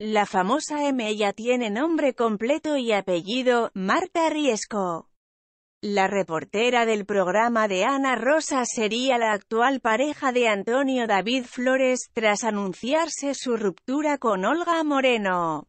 La famosa ya tiene nombre completo y apellido, Marta Riesco. La reportera del programa de Ana Rosa sería la actual pareja de Antonio David Flores, tras anunciarse su ruptura con Olga Moreno.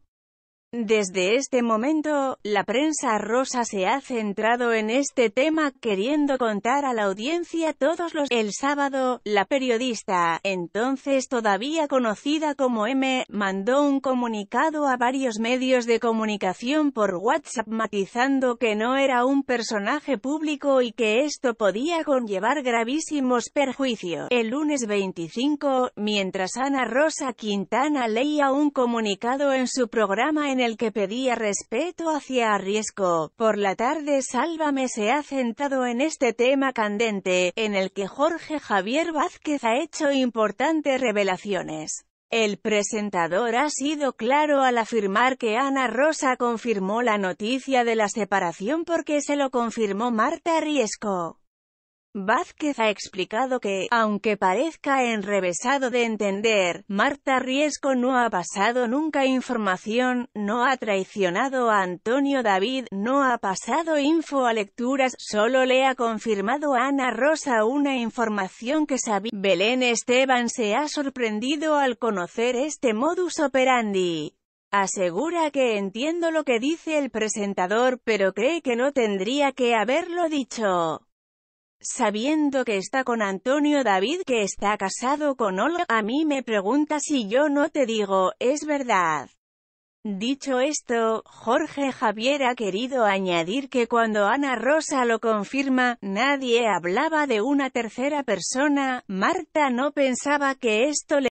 Desde este momento, la prensa rosa se ha centrado en este tema queriendo contar a la audiencia todos los... El sábado, la periodista, entonces todavía conocida como M, mandó un comunicado a varios medios de comunicación por WhatsApp matizando que no era un personaje público y que esto podía conllevar gravísimos perjuicios. El lunes 25, mientras Ana Rosa Quintana leía un comunicado en su programa en el el que pedía respeto hacia Arriesco. Por la tarde Sálvame se ha centrado en este tema candente, en el que Jorge Javier Vázquez ha hecho importantes revelaciones. El presentador ha sido claro al afirmar que Ana Rosa confirmó la noticia de la separación porque se lo confirmó Marta Arriesco. Vázquez ha explicado que, aunque parezca enrevesado de entender, Marta Riesco no ha pasado nunca información, no ha traicionado a Antonio David, no ha pasado info a lecturas, solo le ha confirmado a Ana Rosa una información que sabía. Belén Esteban se ha sorprendido al conocer este modus operandi. Asegura que entiendo lo que dice el presentador, pero cree que no tendría que haberlo dicho sabiendo que está con Antonio David que está casado con Olga, a mí me pregunta si yo no te digo, es verdad. Dicho esto, Jorge Javier ha querido añadir que cuando Ana Rosa lo confirma, nadie hablaba de una tercera persona, Marta no pensaba que esto le